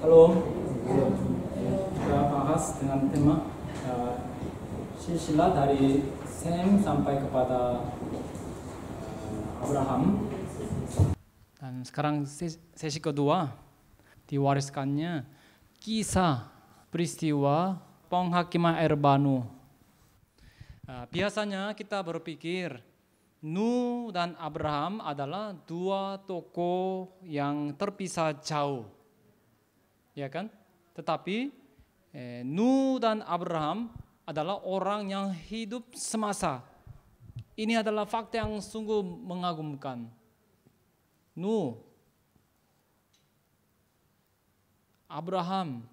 Halo. Kita bahas dengan tema uh, silsilah dari Sem sampai kepada eh, Abraham. Dan sekarang sesi kedua diwariskannya kisah peristiwa penghakiman Erbanu. Eh, biasanya kita berpikir Nu dan Abraham adalah dua tokoh yang terpisah jauh ya kan? Tetapi eh, Nuh dan Abraham adalah orang yang hidup semasa. Ini adalah fakta yang sungguh mengagumkan. Nu, Abraham,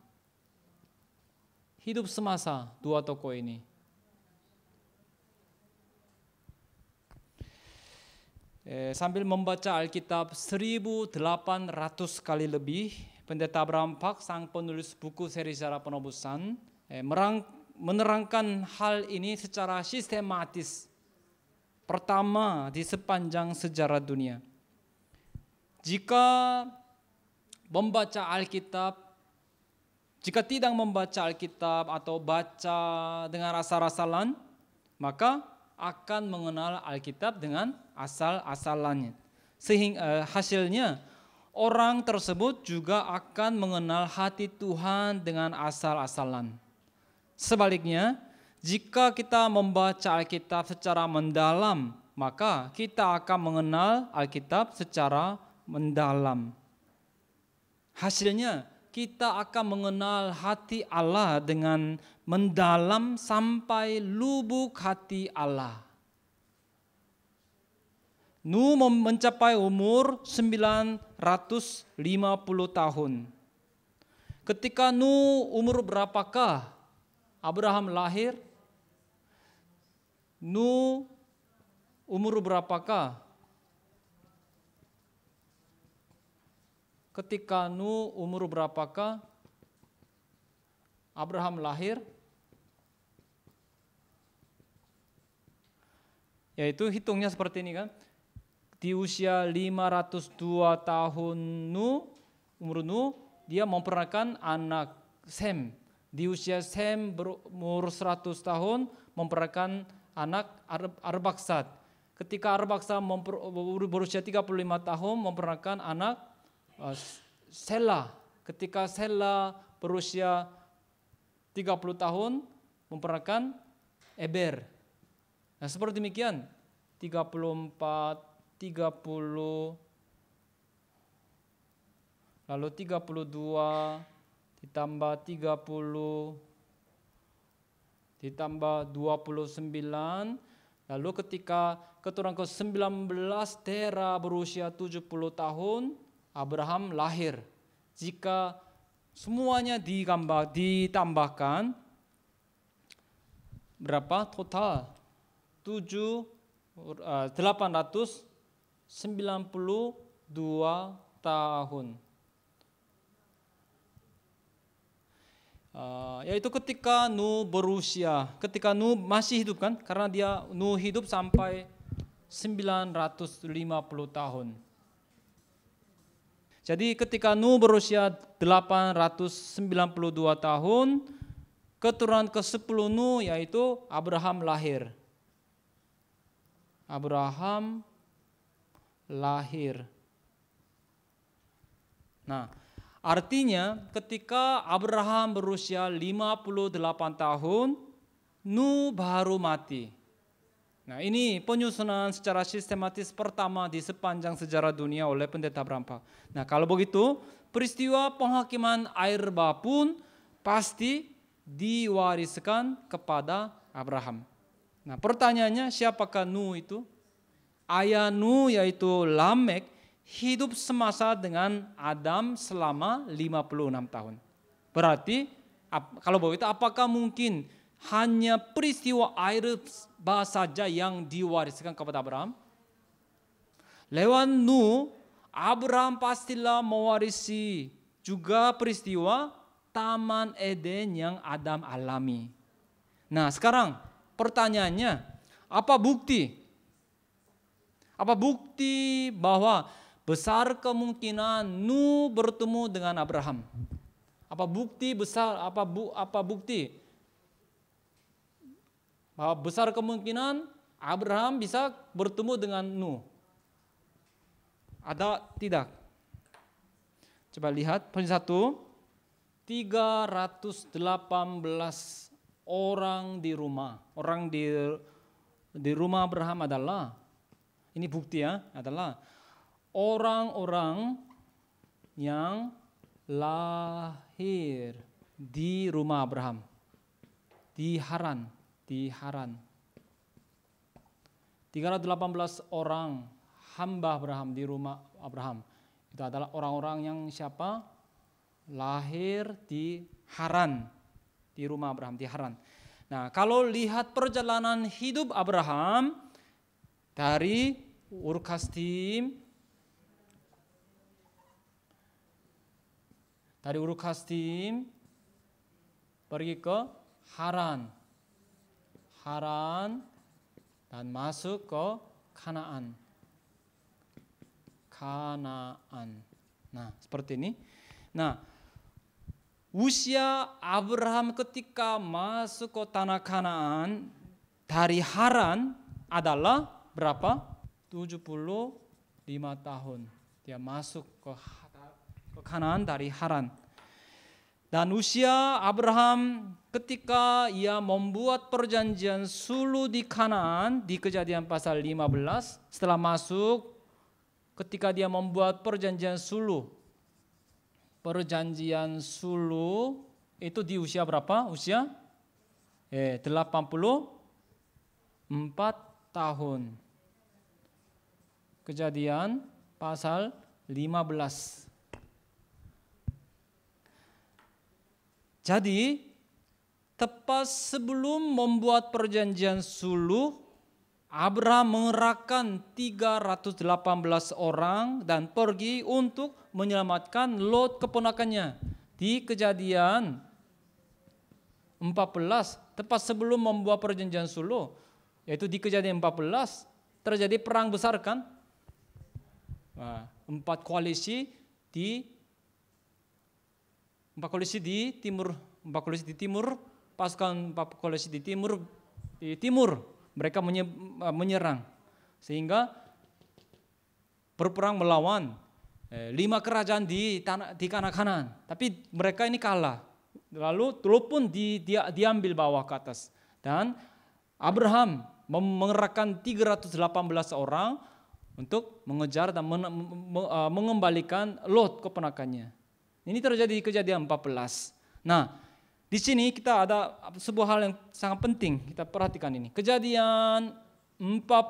hidup semasa dua tokoh ini. Eh, sambil membaca Alkitab 1800 kali lebih Pendeta Abraham Park, sang penulis buku seri sejarah penobusan, eh, merang, menerangkan hal ini secara sistematis. Pertama di sepanjang sejarah dunia. Jika membaca Alkitab jika tidak membaca Alkitab atau baca dengan asal-asalan maka akan mengenal Alkitab dengan asal-asalannya. Sehingga eh, hasilnya orang tersebut juga akan mengenal hati Tuhan dengan asal-asalan. Sebaliknya, jika kita membaca Alkitab secara mendalam, maka kita akan mengenal Alkitab secara mendalam. Hasilnya, kita akan mengenal hati Allah dengan mendalam sampai lubuk hati Allah. Nu mencapai umur 950 tahun. Ketika Nu umur berapakah Abraham lahir? Nu umur berapakah? Ketika Nu umur berapakah Abraham lahir? Yaitu hitungnya seperti ini kan di usia 502 tahun nu umur nu dia memperanakan anak Sem. Di usia Sem berumur 100 tahun memperanakan anak Ar Arbaksat. Ketika Arbaksat berusia 35 tahun memperanakan anak uh, Sela. Ketika Sela berusia 30 tahun memperanakan Eber. Nah, seperti demikian 34 30 lalu 32 ditambah 30 ditambah 29 lalu ketika keturunan ke-19 Tera berusia 70 tahun Abraham lahir jika semuanya digambar, ditambahkan berapa total 7 800 eh, 92 tahun. Uh, yaitu ketika nu berusia, ketika nu masih hidup kan, karena dia nu hidup sampai 950 tahun. Jadi ketika nu berusia 892 tahun, keturunan ke-10 Nuh yaitu Abraham lahir. Abraham lahir. Nah, artinya ketika Abraham berusia 58 tahun, Nu baru mati. Nah, ini penyusunan secara sistematis pertama di sepanjang sejarah dunia oleh pendeta Brampa. Nah, kalau begitu, peristiwa penghakiman air bah pun pasti diwariskan kepada Abraham. Nah, pertanyaannya siapakah Nu itu? Ayah nu yaitu Lamek hidup semasa dengan Adam selama 56 tahun. Berarti kalau begitu apakah mungkin hanya peristiwa air bah saja yang diwariskan kepada Abraham? Lewat Nu, Abraham pastilah mewarisi juga peristiwa Taman Eden yang Adam alami. Nah sekarang pertanyaannya, apa bukti apa bukti bahwa besar kemungkinan nu bertemu dengan Abraham? Apa bukti besar apa bu, apa bukti bahwa besar kemungkinan Abraham bisa bertemu dengan nu Ada tidak? Coba lihat poin satu. 318 orang di rumah. Orang di di rumah Abraham adalah ini bukti ya adalah orang-orang yang lahir di rumah Abraham di Haran di Haran 318 orang hamba Abraham di rumah Abraham itu adalah orang-orang yang siapa lahir di Haran di rumah Abraham di Haran Nah, kalau lihat perjalanan hidup Abraham dari 오르카스팀 다리 오르카스팀 빠르게 거 하란 하란 난 마수 거 카나안 카나안 nah seperti ini nah usia Abraham ketika masuk ke tanah Kanaan dari Haran adalah berapa 75 tahun dia masuk ke, ke kanan dari Haran. Dan usia Abraham ketika ia membuat perjanjian sulu di kanan di kejadian pasal 15 setelah masuk ketika dia membuat perjanjian sulu perjanjian sulu itu di usia berapa? Usia eh 84 tahun. Kejadian pasal 15. Jadi tepat sebelum membuat perjanjian suluh, Abraham mengerahkan 318 orang dan pergi untuk menyelamatkan Lot keponakannya. Di kejadian 14, tepat sebelum membuat perjanjian suluh, yaitu di kejadian 14, terjadi perang besar kan? Ah, empat koalisi di empat koalisi di timur, empat koalisi di timur, pasukan empat koalisi di timur, di timur mereka ah, menyerang sehingga berperang melawan eh, lima kerajaan di tanah di kanan kanan tapi mereka ini kalah lalu telepon di, di, diambil bawah ke atas dan Abraham mengerahkan 318 orang untuk mengejar dan eh, mengembalikan Lot keponakannya. Ini terjadi di kejadian 14. Nah, di sini kita ada sebuah hal yang sangat penting kita perhatikan ini. Kejadian 14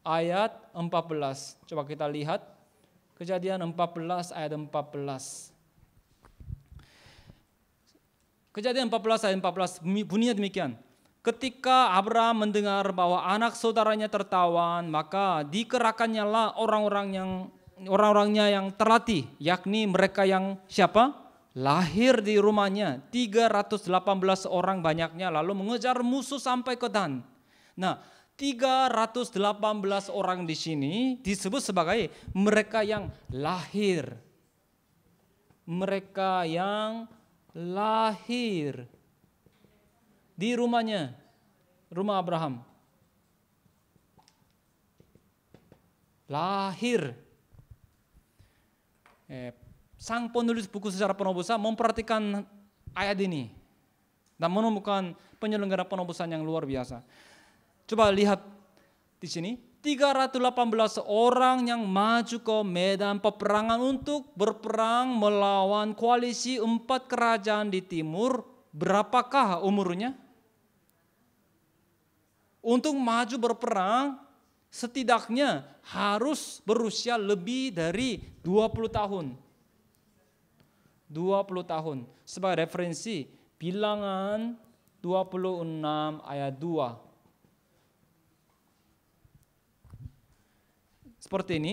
ayat 14. Coba kita lihat Kejadian 14 ayat 14. Kejadian 14 ayat 14 bunyinya demikian. Ketika Abraham mendengar bahwa anak saudaranya tertawan, maka lah orang-orang yang orang-orangnya yang terlatih, yakni mereka yang siapa? Lahir di rumahnya, 318 orang banyaknya lalu mengejar musuh sampai ke Dan. Nah, 318 orang di sini disebut sebagai mereka yang lahir. Mereka yang lahir di rumahnya, rumah Abraham. Lahir. Eh, sang penulis buku sejarah penobosan memperhatikan ayat ini dan menemukan penyelenggara penobusan yang luar biasa. Coba lihat di sini, 318 orang yang maju ke medan peperangan untuk berperang melawan koalisi empat kerajaan di timur. Berapakah umurnya? untuk maju berperang setidaknya harus berusia lebih dari 20 tahun. 20 tahun. Sebagai referensi, bilangan 26 ayat 2. Seperti ini.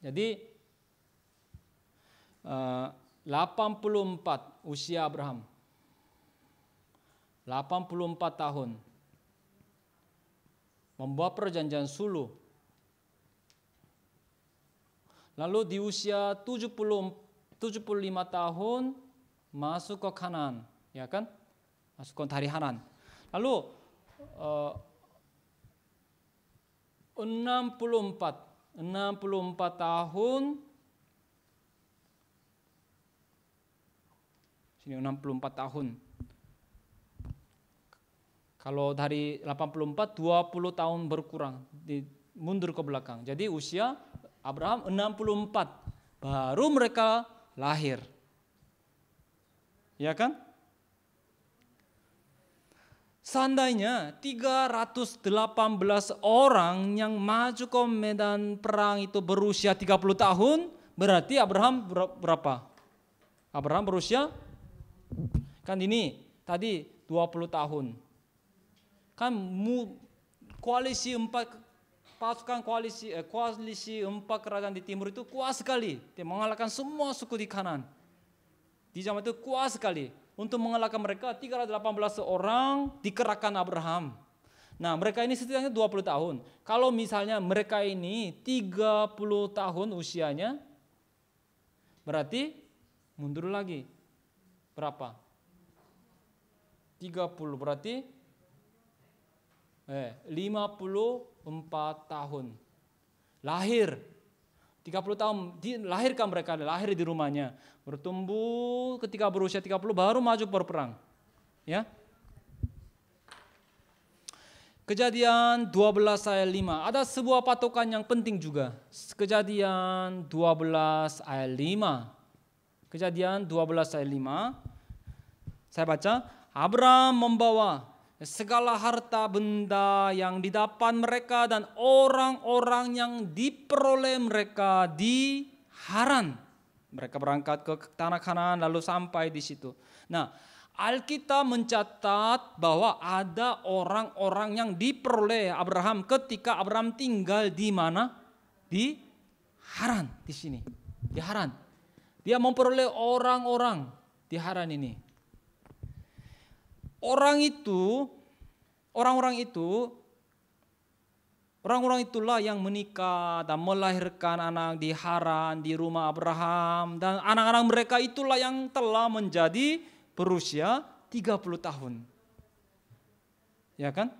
Jadi 84 eh, usia Abraham. 84 tahun membuat perjanjian sulu. Lalu di usia 70 75 tahun masuk ke kanan, ya kan? Masuk ke dari kanan. Lalu uh, 64 64 tahun sini 64 tahun kalau dari 84 20 tahun berkurang di, mundur ke belakang. Jadi usia Abraham 64 baru mereka lahir. Ya kan? Seandainya 318 orang yang maju ke medan perang itu berusia 30 tahun, berarti Abraham berapa? Abraham berusia kan ini tadi 20 tahun kan mu, koalisi empat pasukan koalisi eh, koalisi empat kerajaan di timur itu kuat sekali. Dia mengalahkan semua suku di kanan. Di zaman itu kuat sekali. Untuk mengalahkan mereka 318 orang dikerahkan Abraham. Nah mereka ini setidaknya 20 tahun. Kalau misalnya mereka ini 30 tahun usianya, berarti mundur lagi. Berapa? 30 berarti 54 eh, tahun. Lahir 30 tahun dilahirkan mereka, lahir di rumahnya, bertumbuh ketika berusia 30 baru maju berperang. Ya. Kejadian 12 ayat 5. Ada sebuah patokan yang penting juga. Kejadian 12 ayat 5. Kejadian 12 ayat 5. Saya baca, Abraham membawa segala harta benda yang didapat mereka dan orang-orang yang diperoleh mereka di Haran. Mereka berangkat ke tanah Kanaan lalu sampai di situ. Nah, Alkitab mencatat bahwa ada orang-orang yang diperoleh Abraham ketika Abraham tinggal di mana? Di Haran di sini. Di Haran. Dia memperoleh orang-orang di Haran ini. Orang itu, orang-orang itu, orang-orang itulah yang menikah dan melahirkan anak di Haran, di rumah Abraham. Dan anak-anak mereka itulah yang telah menjadi berusia 30 tahun. Ya kan?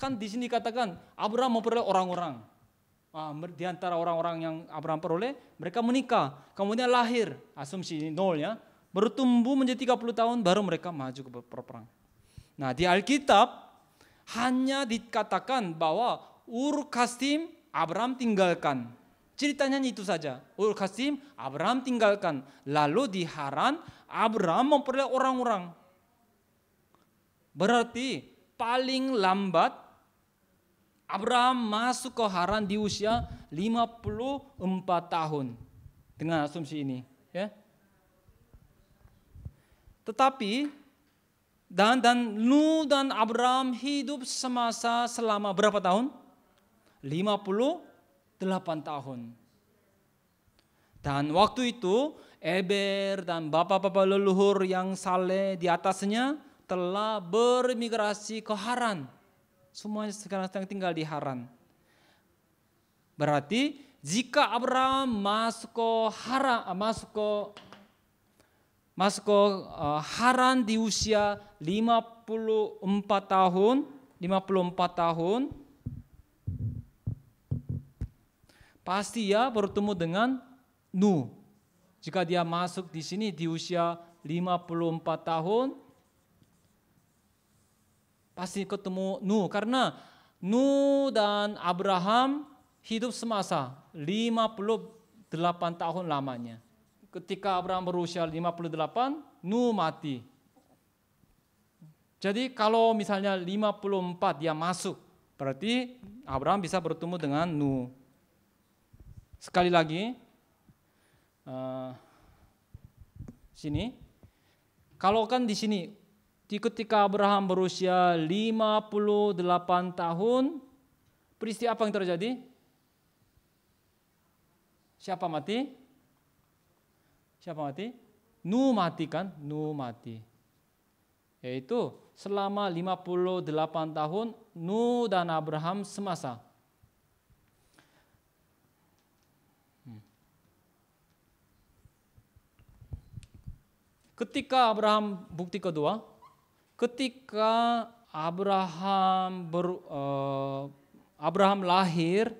Kan di sini katakan Abraham memperoleh orang-orang. Ah, di antara orang-orang yang Abraham peroleh, mereka menikah, kemudian lahir. Asumsi nol ya bertumbuh tumbuh menjadi 30 tahun baru mereka maju ke perang. Nah di Alkitab hanya dikatakan bahwa Ur Kasim Abraham tinggalkan. Ceritanya itu saja. Ur Kasim Abraham tinggalkan. Lalu di Haran Abraham memperoleh orang-orang. Berarti paling lambat Abraham masuk ke Haran di usia 54 tahun. Dengan asumsi ini, ya. Tetapi dan dan nu dan Abraham hidup semasa selama berapa tahun? 58 tahun. Dan waktu itu Eber dan bapak-bapak leluhur yang saleh di atasnya telah bermigrasi ke Haran. Semuanya sekarang sedang tinggal di Haran. Berarti jika Abraham masuk ke Haran, masuk ke Masako eh, Haran di usia 54 tahun, 54 tahun. Pasti ya bertemu dengan Nu. Jika dia masuk di sini di usia 54 tahun, pasti ketemu Nu karena Nu dan Abraham hidup semasa 58 tahun lamanya ketika Abraham berusia 58, Nuh mati. Jadi kalau misalnya 54 dia masuk, berarti Abraham bisa bertemu dengan Nuh. Sekali lagi, uh, sini, kalau kan di sini, ketika Abraham berusia 58 tahun, peristiwa apa yang terjadi? Siapa mati? siapa mati? Nu mati kan? Nu mati. Yaitu selama 58 tahun Nu dan Abraham semasa. Hmm. Ketika Abraham bukti kedua, ketika Abraham ber, uh, Abraham lahir,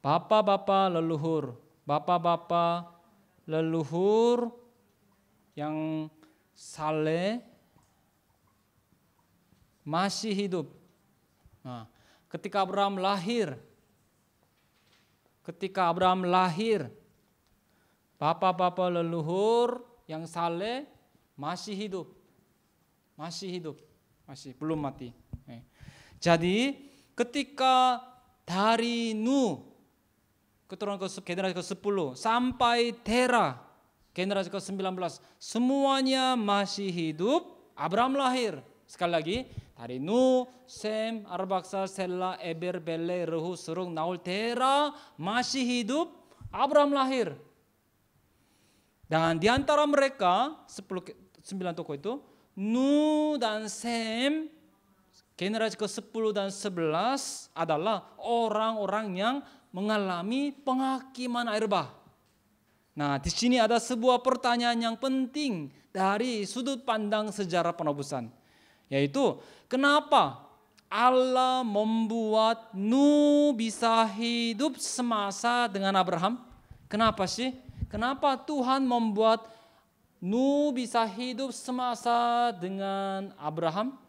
bapak-bapak leluhur bapak-bapak leluhur yang saleh masih hidup. Nah, ketika Abraham lahir, ketika Abraham lahir, bapak-bapak leluhur yang saleh masih hidup, masih hidup, masih belum mati. Eh. Jadi ketika dari Nuh keturunan ke generasi ke-10 sampai Tera generasi ke-19 semuanya masih hidup. Abraham lahir. Sekali lagi dari Nu, Sem, Arbaksa, Sela, Eber, Bele, ruh Surung, Naul, Tera masih hidup. Abraham lahir. Dan di antara mereka 10 9 tokoh itu Nu dan Sem generasi ke-10 dan 11 adalah orang-orang yang mengalami penghakiman air bah. Nah, di sini ada sebuah pertanyaan yang penting dari sudut pandang sejarah penebusan, yaitu kenapa Allah membuat Nuh bisa hidup semasa dengan Abraham? Kenapa sih? Kenapa Tuhan membuat Nuh bisa hidup semasa dengan Abraham?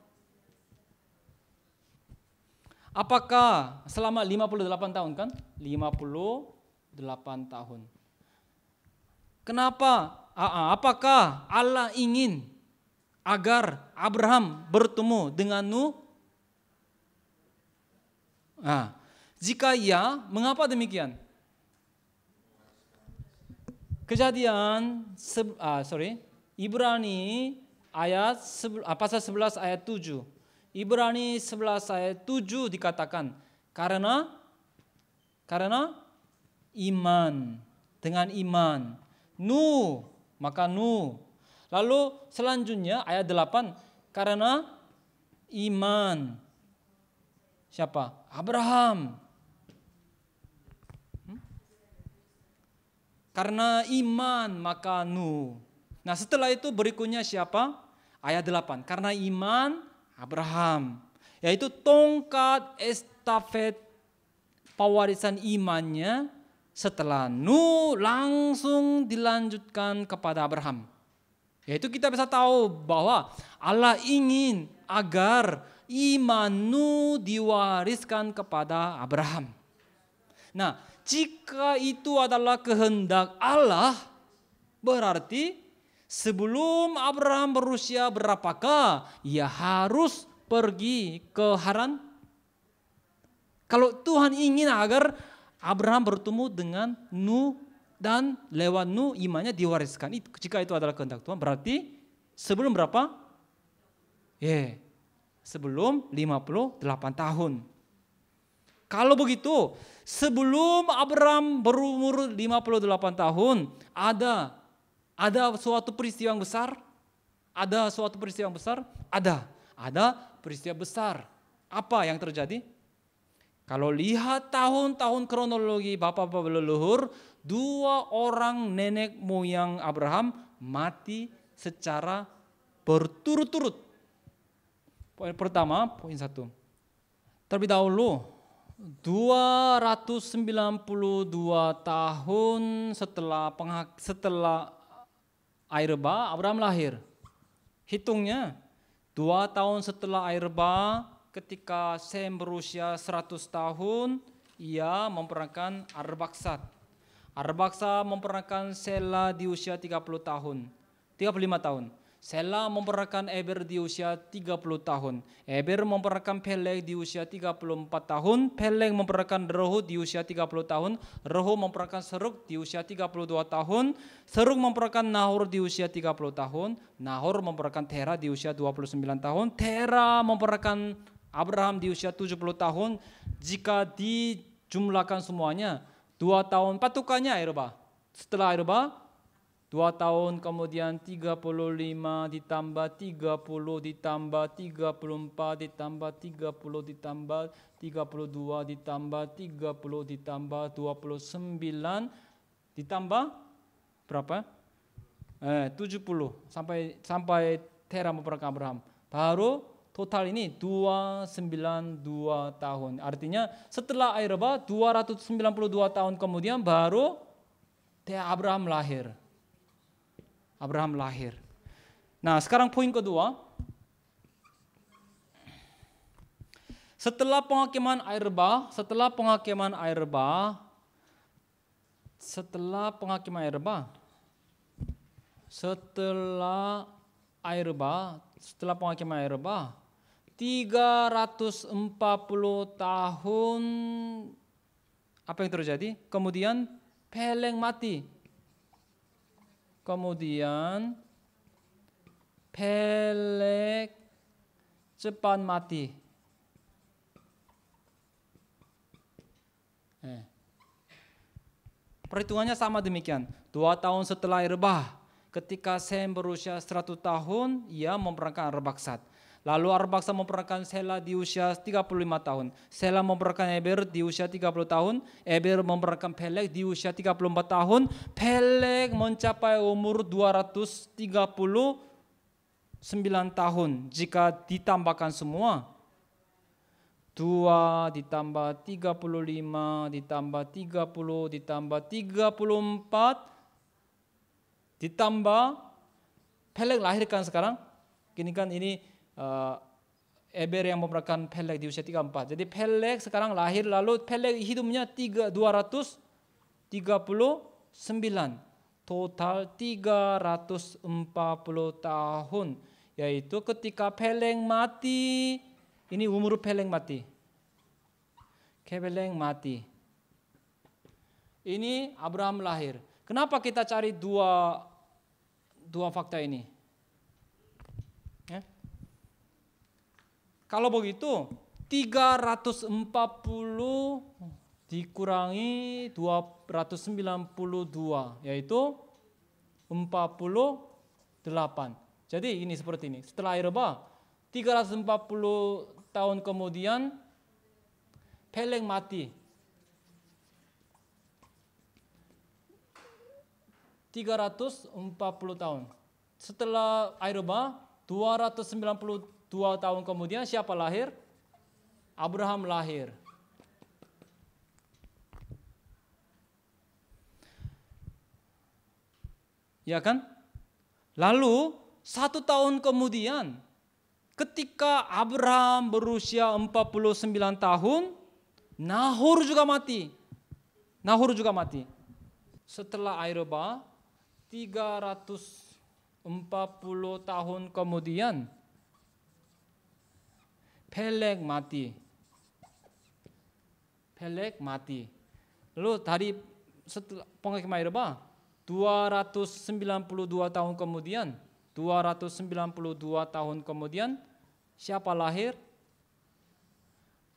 Apakah selama 58 tahun kan? 58 tahun. Kenapa? Ah, ah, apakah Allah ingin agar Abraham bertemu dengan Nuh? Nah, jika iya, mengapa demikian? Kejadian ah, sorry, Ibrani ayat pasal 11 ayat 7. Ibrani 11 ayat 7 dikatakan karena karena iman dengan iman nu maka nu lalu selanjutnya ayat 8 karena iman siapa Abraham hmm? karena iman maka nu nah setelah itu berikutnya siapa ayat 8 karena iman Abraham, yaitu tongkat estafet pewarisan imannya setelah Nuh langsung dilanjutkan kepada Abraham. Yaitu kita bisa tahu bahwa Allah ingin agar iman Nuh diwariskan kepada Abraham. Nah, jika itu adalah kehendak Allah, berarti Sebelum Abraham berusia berapakah ia harus pergi ke Haran? Kalau Tuhan ingin agar Abraham bertemu dengan Nu dan lewat Nu imannya diwariskan. jika itu adalah kehendak Tuhan berarti sebelum berapa? Ya, yeah. sebelum 58 tahun. Kalau begitu, sebelum Abraham berumur 58 tahun, ada ada suatu peristiwa yang besar? Ada suatu peristiwa yang besar? Ada. Ada peristiwa besar. Apa yang terjadi? Kalau lihat tahun-tahun kronologi bapak-bapak leluhur, dua orang nenek moyang Abraham mati secara berturut-turut. Poin pertama, poin satu. Terlebih dahulu, 292 tahun setelah penghak, setelah Airba, Abraham lahir. Hitungnya, dua tahun setelah Airba, ketika Sem berusia seratus tahun, ia memperankan Arbaksat. Arbaksat memperankan Sela di usia tiga puluh tahun, tiga puluh lima tahun. Sela memperahkan Eber di usia 30 tahun. Eber memperahkan Peleg di usia 34 tahun. Peleg memperahkan Rohu di usia 30 tahun. Rohu memperahkan Seruk di usia 32 tahun. Seruk memperahkan Nahor di usia 30 tahun. Nahor memperahkan Tera di usia 29 tahun. Tera memperahkan Abraham di usia 70 tahun. Jika dijumlahkan semuanya, dua tahun patukannya Eroba. Setelah Eroba, Dua tahun kemudian 35 ditambah 30 ditambah 34 ditambah 30 ditambah 32 ditambah 30 ditambah 29 ditambah berapa? Eh, 70 sampai sampai Tera memperangkan Abraham. Baru total ini 292 tahun. Artinya setelah air Airba 292 tahun kemudian baru Teh Abraham lahir. Abraham lahir. Nah, sekarang poin kedua. Setelah penghakiman air bah, setelah penghakiman air bah, setelah penghakiman air bah, setelah air bah, setelah penghakiman air bah, 340 tahun apa yang terjadi? Kemudian Peleng mati kemudian pelek cepat mati. Eh. Perhitungannya sama demikian. Dua tahun setelah rebah, ketika Sam berusia 100 tahun, ia memerankan rebaksat. Lalu Arbaksa memperanakan Sela di usia 35 tahun. Sela memperanakan Eber di usia 30 tahun. Eber memperanakan Pelek di usia 34 tahun. Pelek mencapai umur 239 tahun jika ditambahkan semua. 2 ditambah 35 ditambah 30 ditambah 34 ditambah Pelek lahirkan sekarang. Kini kan ini uh, Eber yang memerankan Peleg di usia 34. Jadi Peleg sekarang lahir lalu Peleg hidupnya 3, 239. Total 340 tahun. Yaitu ketika Peleg mati. Ini umur Peleg mati. Kebeleng mati. Ini Abraham lahir. Kenapa kita cari dua dua fakta ini? Kalau begitu 340 dikurangi 292 yaitu 48. Jadi ini seperti ini. Setelah bah, 340 tahun kemudian Peleg mati. 340 tahun. Setelah bah, 290 Dua tahun kemudian siapa lahir? Abraham lahir. Ya kan? Lalu satu tahun kemudian ketika Abraham berusia 49 tahun, Nahur juga mati. Nahur juga mati. Setelah empat 340 tahun kemudian Pelek mati. Pelek mati. Lalu dari setelah penghikmah Irba 292 tahun kemudian 292 tahun kemudian siapa lahir?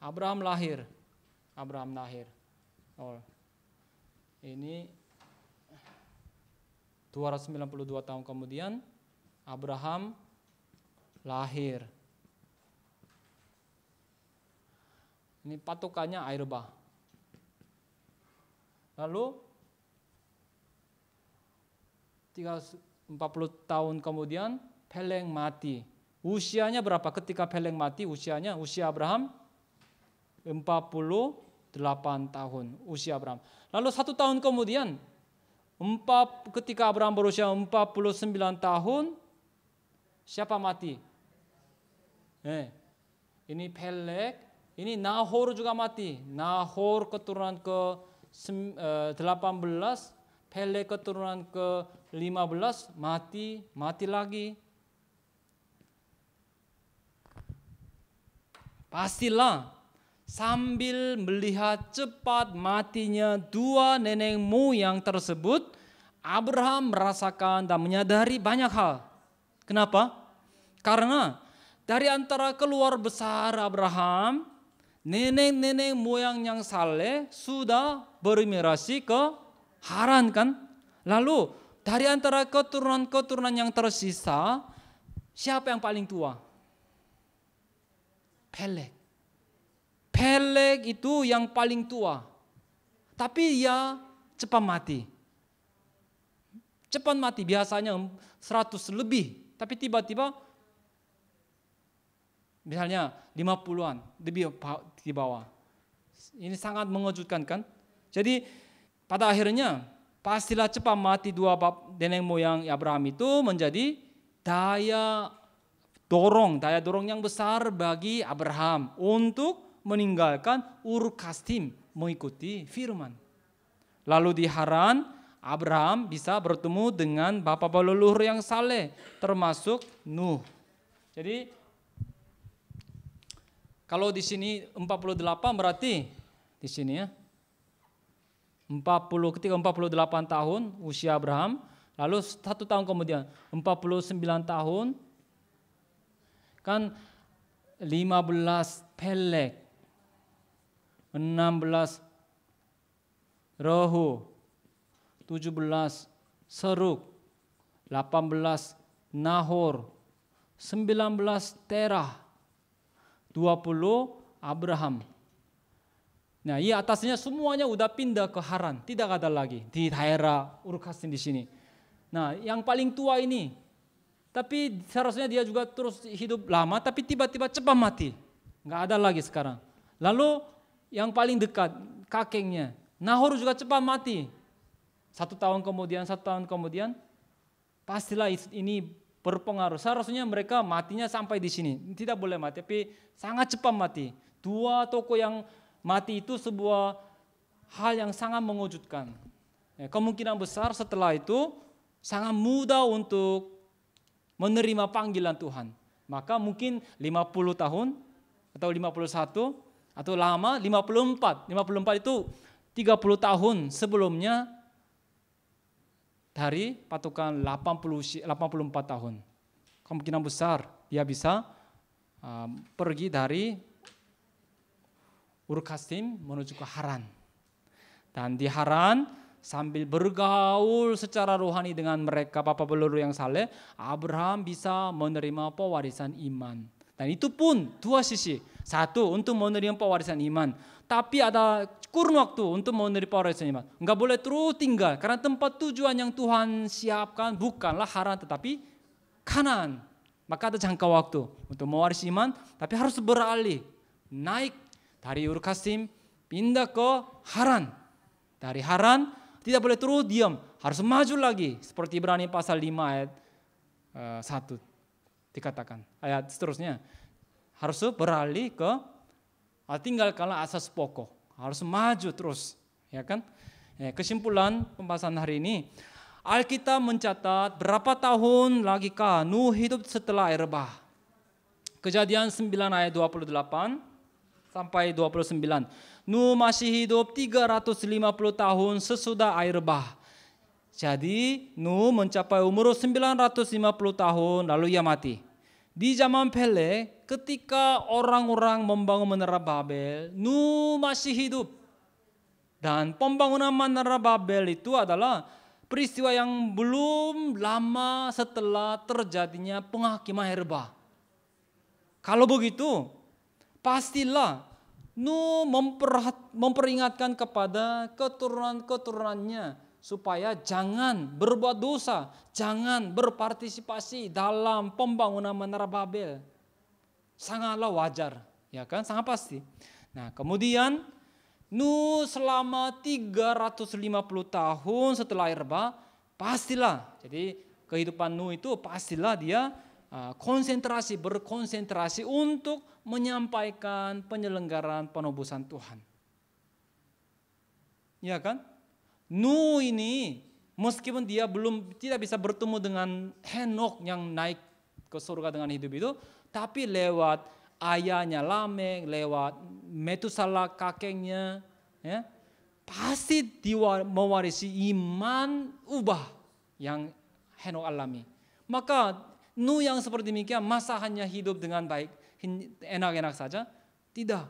Abraham lahir. Abraham lahir. Oh. Ini 292 tahun kemudian Abraham lahir. Ini patokannya air bah. Lalu 340 tahun kemudian Peleng mati. Usianya berapa ketika Peleng mati? Usianya usia Abraham 48 tahun usia Abraham. Lalu satu tahun kemudian empat, ketika Abraham berusia 49 tahun siapa mati? Eh, ini Pelek ini Nahor juga mati. Nahor keturunan ke 18, eh, Pele keturunan ke 15 mati, mati lagi. Pastilah sambil melihat cepat matinya dua nenekmu yang tersebut, Abraham merasakan dan menyadari banyak hal. Kenapa? Karena dari antara keluar besar Abraham, nenek-nenek moyang yang saleh sudah bermigrasi ke Haran kan? Lalu dari antara keturunan-keturunan yang tersisa siapa yang paling tua? Pelek. Pelek itu yang paling tua. Tapi ia cepat mati. Cepat mati biasanya 100 lebih. Tapi tiba-tiba Misalnya 50-an lebih di bawah. Ini sangat mengejutkan kan? Jadi pada akhirnya pastilah cepat mati dua bab nenek moyang Abraham itu menjadi daya dorong, daya dorong yang besar bagi Abraham untuk meninggalkan Ur Kastim mengikuti firman. Lalu di Haran, Abraham bisa bertemu dengan bapak leluhur yang saleh termasuk Nuh. Jadi kalau di sini 48 berarti di sini ya. 40 ketika 48 tahun usia Abraham, lalu satu tahun kemudian 49 tahun kan 15 Pelek, 16 Rohu, 17 Seruk, 18 Nahor, 19 Terah, 20 Abraham. Nah, ini iya atasnya semuanya udah pindah ke Haran, tidak ada lagi di daerah Urkasin di sini. Nah, yang paling tua ini, tapi seharusnya dia juga terus hidup lama, tapi tiba-tiba cepat mati, nggak ada lagi sekarang. Lalu yang paling dekat kakeknya, Nahor juga cepat mati. Satu tahun kemudian, satu tahun kemudian, pastilah ini berpengaruh. Seharusnya mereka matinya sampai di sini. Tidak boleh mati, tapi sangat cepat mati. Dua toko yang mati itu sebuah hal yang sangat mengejutkan. Ya, kemungkinan besar setelah itu sangat mudah untuk menerima panggilan Tuhan. Maka mungkin 50 tahun atau 51 atau lama 54. 54 itu 30 tahun sebelumnya dari patokan 80, 84 tahun. Kemungkinan besar dia bisa um, pergi dari Urkasim menuju ke Haran. Dan di Haran sambil bergaul secara rohani dengan mereka, Bapak Beluru yang saleh, Abraham bisa menerima pewarisan iman. Dan itu pun dua sisi. Satu untuk menerima pewarisan iman. Tapi ada kurun waktu untuk menerima pewarisan iman. Enggak boleh terus tinggal. Karena tempat tujuan yang Tuhan siapkan bukanlah haram tetapi kanan. Maka ada jangka waktu untuk mewarisi iman. Tapi harus beralih. Naik dari Urkasim pindah ke Haran. Dari Haran tidak boleh terus diam. Harus maju lagi. Seperti berani pasal 5 ayat 1. Eh, dikatakan. Ayat seterusnya harus beralih ke ah, tinggalkanlah asas pokok, harus maju terus, ya kan? Ya, kesimpulan pembahasan hari ini, Alkitab mencatat berapa tahun lagi kah Nuh hidup setelah air bah. Kejadian 9 ayat 28 sampai 29. Nuh masih hidup 350 tahun sesudah air bah. Jadi Nuh mencapai umur 950 tahun lalu ia mati. Di zaman Pele, ketika orang-orang membangun menara Babel, Nuh masih hidup. Dan pembangunan menara Babel itu adalah peristiwa yang belum lama setelah terjadinya penghakiman herba. Kalau begitu, pastilah Nuh memperingatkan kepada keturunan-keturunannya supaya jangan berbuat dosa, jangan berpartisipasi dalam pembangunan menara Babel. Sangatlah wajar, ya kan? Sangat pasti. Nah, kemudian nu selama 350 tahun setelah air pastilah. Jadi kehidupan nu itu pastilah dia ah, konsentrasi, berkonsentrasi untuk menyampaikan penyelenggaraan penobusan Tuhan. Ya kan? Nuh ini meskipun dia belum tidak bisa bertemu dengan Henok yang naik ke surga dengan hidup itu, tapi lewat ayahnya Lamek, lewat Metusala kakeknya, ya, pasti mewarisi iman ubah yang Henok alami. Maka Nu yang seperti demikian masa hanya hidup dengan baik, enak-enak saja? Tidak.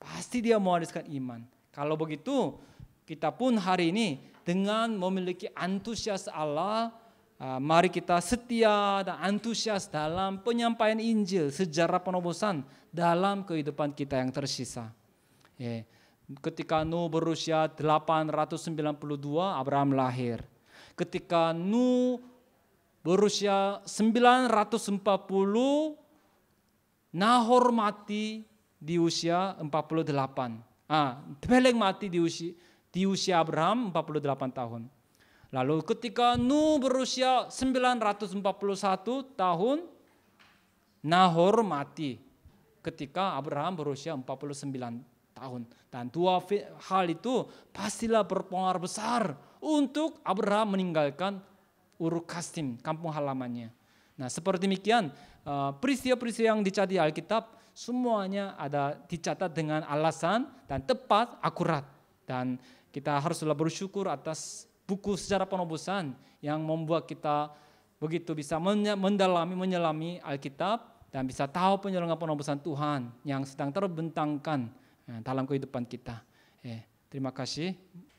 Pasti dia mewariskan iman. Kalau begitu kita pun hari ini dengan memiliki antusias Allah, uh, mari kita setia dan antusias dalam penyampaian Injil, sejarah penobosan dalam kehidupan kita yang tersisa. Ya, ketika Nuh berusia 892, Abraham lahir. Ketika Nuh berusia 940, Nahor mati di usia 48. Ah, Peleg mati di usia di usia Abraham 48 tahun. Lalu ketika Nuh berusia 941 tahun, Nahor mati ketika Abraham berusia 49 tahun. Dan dua hal itu pastilah berpengaruh besar untuk Abraham meninggalkan Urukastim, kampung halamannya. Nah seperti demikian eh, peristiwa-peristiwa yang dicatat di Alkitab semuanya ada dicatat dengan alasan dan tepat, akurat. Dan kita haruslah bersyukur atas buku sejarah penobusan yang membuat kita begitu bisa mendalami, menyelami Alkitab dan bisa tahu penyelenggara penobusan Tuhan yang sedang terbentangkan eh, dalam kehidupan kita. Eh, terima kasih.